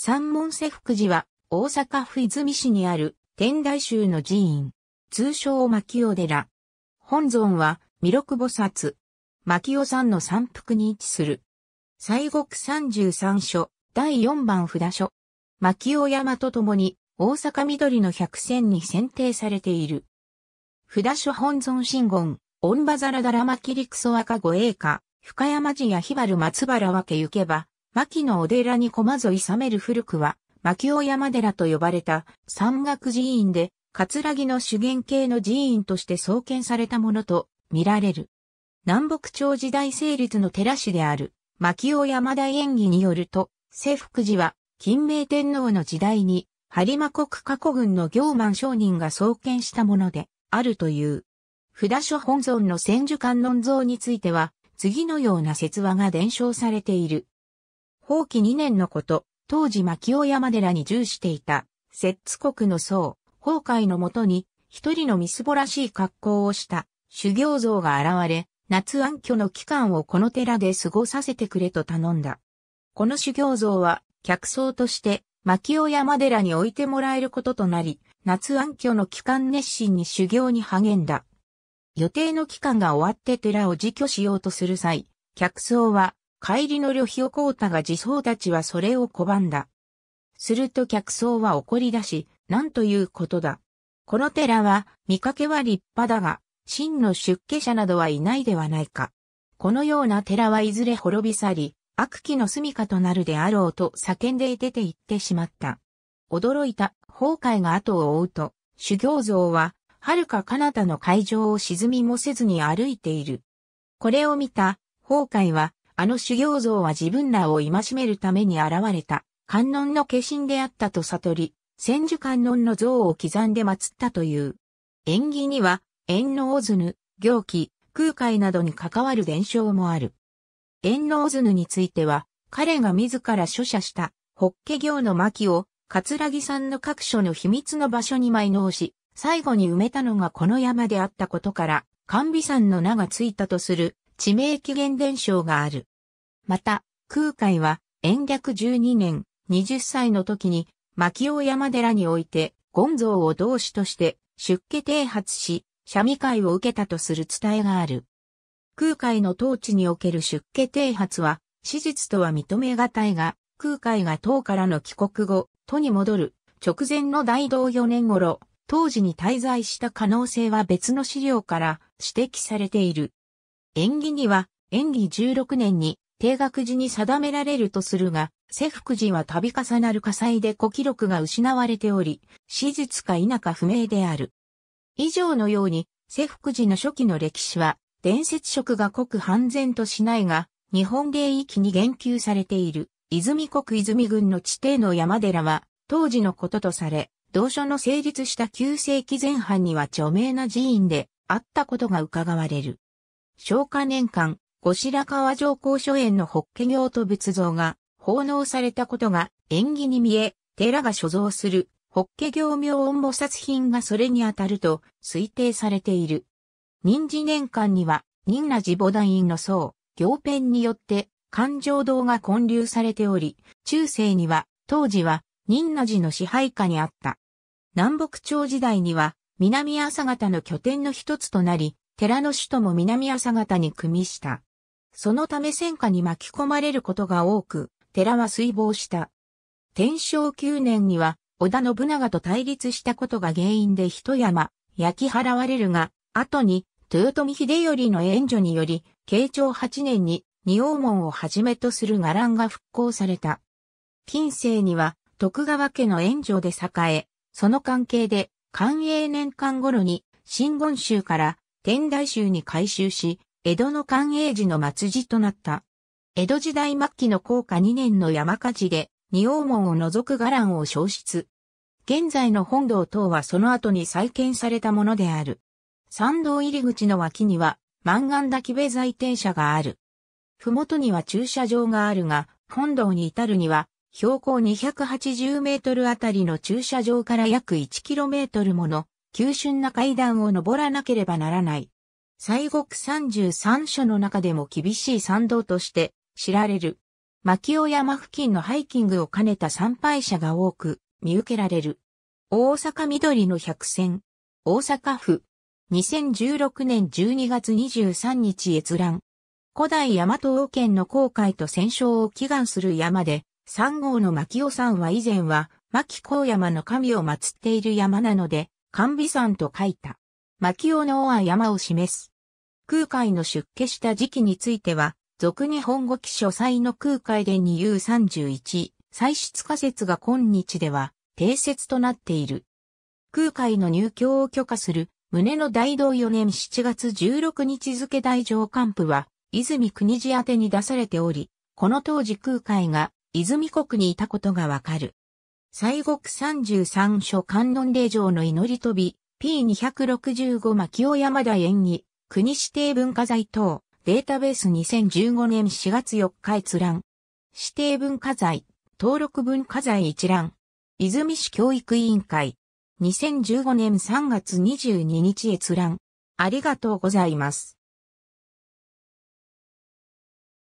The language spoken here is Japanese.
三門瀬福寺は、大阪府泉市にある天台宗の寺院。通称牧尾寺。本尊は、弥勒菩薩。牧尾山の山腹に位置する。西国三十三所、第四番札所。牧尾山とともに、大阪緑の百選に選定されている。札所本尊神言、御馬皿だらまきりくそ赤御栄華、深山寺やひばる松原分け行けば、牧野お寺に駒添さめる古くは、牧尾山寺と呼ばれた山岳寺院で、葛城の修験系の寺院として創建されたものと見られる。南北朝時代成立の寺師である、牧尾山田演技によると、聖福寺は、金明天皇の時代に、播磨国加古軍の行満商人が創建したもので、あるという。札所本尊の千手観音像については、次のような説話が伝承されている。放棄2年のこと、当時牧尾山寺に従していた、摂津国の僧、崩壊のもとに、一人のみすぼらしい格好をした、修行像が現れ、夏暗居の期間をこの寺で過ごさせてくれと頼んだ。この修行像は、客僧として、牧尾山寺に置いてもらえることとなり、夏暗居の期間熱心に修行に励んだ。予定の期間が終わって寺を辞去しようとする際、客僧は帰りの旅費を凍ったが自走たちはそれを拒んだ。すると客層は怒り出し、何ということだ。この寺は、見かけは立派だが、真の出家者などはいないではないか。このような寺はいずれ滅び去り、悪鬼の住処となるであろうと叫んで出て行ってしまった。驚いた崩壊が後を追うと、修行像は、遥か彼方の会場を沈みもせずに歩いている。これを見た、崩壊は、あの修行像は自分らを戒めるために現れた、観音の化身であったと悟り、千手観音の像を刻んで祀ったという。縁起には、縁の大ずぬ、行基、空海などに関わる伝承もある。縁の大ずぬについては、彼が自ら著者した、法華経の巻を、葛城さんの各所の秘密の場所に埋納し、最後に埋めたのがこの山であったことから、寒美山の名がついたとする地名起源伝承がある。また、空海は、延暦12年、20歳の時に、牧尾山寺において、ゴンゾウを同志として、出家啓発し、社味会を受けたとする伝えがある。空海の統治における出家啓発は、史実とは認めがたいが、空海が唐からの帰国後、都に戻る、直前の大道4年頃、当時に滞在した可能性は別の資料から指摘されている。縁起には、縁起16年に、定額時に定められるとするが、世福寺は度重なる火災で古記録が失われており、史実か否か不明である。以上のように、世福寺の初期の歴史は、伝説色が濃く半然としないが、日本芸域に言及されている、泉国泉郡の地底の山寺は、当時のこととされ、同書の成立した9世紀前半には著名な寺院であったことが伺われる。昭和年間、後白河上皇書園の法華経と仏像が奉納されたことが縁起に見え、寺が所蔵する法華経明音菩薩品がそれに当たると推定されている。任事年間には、仁和寺菩提院の僧、行編によって環状堂が建立されており、中世には、当時は仁和寺の支配下にあった。南北朝時代には、南朝方の拠点の一つとなり、寺の首都も南朝方に組みした。そのため戦火に巻き込まれることが多く、寺は水亡した。天正9年には、織田信長と対立したことが原因で一山、焼き払われるが、後に、豊臣秀頼の援助により、慶長8年に、二王門をはじめとする伽藍が復興された。近世には、徳川家の援助で栄え、その関係で、寛永年間頃に、新言宗から天台宗に改修し、江戸の寛永寺の末寺となった。江戸時代末期の高下2年の山火事で、二王門を除く伽藍を消失。現在の本堂等はその後に再建されたものである。参道入り口の脇には、万願滝部在停車がある。ふもとには駐車場があるが、本堂に至るには、標高280メートルあたりの駐車場から約1キロメートルもの急峻な階段を登らなければならない。西国33所の中でも厳しい参道として知られる。牧尾山付近のハイキングを兼ねた参拝者が多く見受けられる。大阪緑の百選。大阪府。2016年12月23日閲覧。古代大和王権の航海と戦勝を祈願する山で、3号の牧尾山は以前は牧高山の神を祀っている山なので、寒美山と書いた。牧尾の尾は山を示す。空海の出家した時期については、俗日本語記書祭の空海で二遊31、歳出仮説が今日では定説となっている。空海の入居を許可する、胸の大道4年7月16日付大上官府は、泉国寺宛に出されており、この当時空海が泉国にいたことがわかる。西国三十三所観音霊場の祈り飛び、P265 牧尾山田演技、国指定文化財等、データベース2015年4月4日閲覧。指定文化財、登録文化財一覧。泉市教育委員会。2015年3月22日閲覧。ありがとうございます。